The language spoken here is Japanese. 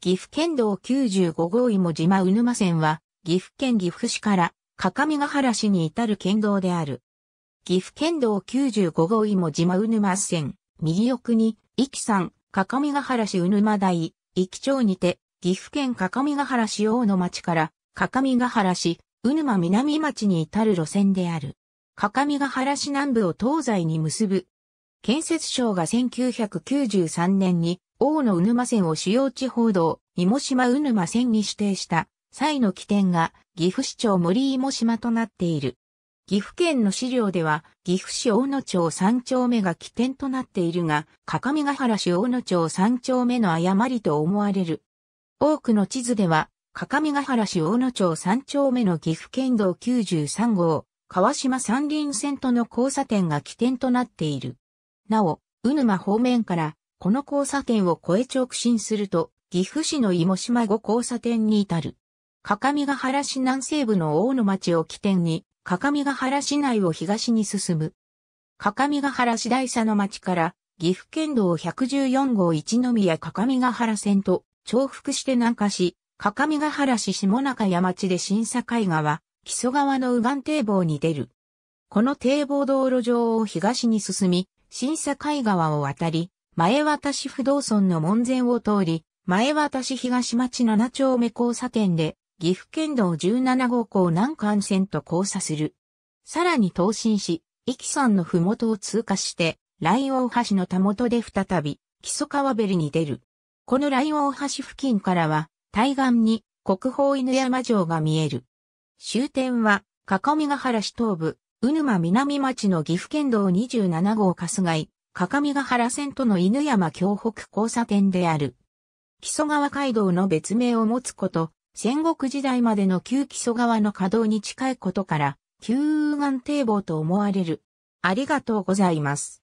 岐阜県道95号芋島うぬま線は、岐阜県岐阜市から、各務原市に至る県道である。岐阜県道95号芋島うぬま線、右奥に、壱岐山、各務原市うぬま台、壱岐町にて、岐阜県各務原市大野町から、各務原市、うぬま南町に至る路線である。各務原市南部を東西に結ぶ、建設省が1993年に、大野うぬま線を主要地報道、芋島うぬま線に指定した際の起点が岐阜市長森芋島となっている。岐阜県の資料では、岐阜市大野町3丁目が起点となっているが、各務原市大野町3丁目の誤りと思われる。多くの地図では、各務原市大野町3丁目の岐阜県道93号、川島山林線との交差点が起点となっている。なお、鵜沼方面から、この交差点を越え直進すると、岐阜市の芋島後交差点に至る。みが原市南西部の大野町を起点に、みが原市内を東に進む。みが原市大佐の町から、岐阜県道114号一宮みが原線と重複して南下し、みが原市下中山地で新境川、木曽川の右岸堤防に出る。この堤防道路上を東に進み、新境川を渡り、前渡し不動村の門前を通り、前渡し東町七丁目交差点で、岐阜県道17号港南関線と交差する。さらに東進し、壱岐山のふもとを通過して、雷王橋のたもとで再び、木曽川べりに出る。この雷王橋付近からは、対岸に国宝犬山城が見える。終点は、各ヶ原市東部、うぬま南町の岐阜県道27号春日井、かかみが原線との犬山京北交差点である。木曽川街道の別名を持つこと、戦国時代までの旧木曽川の稼働に近いことから、旧右岸堤防と思われる。ありがとうございます。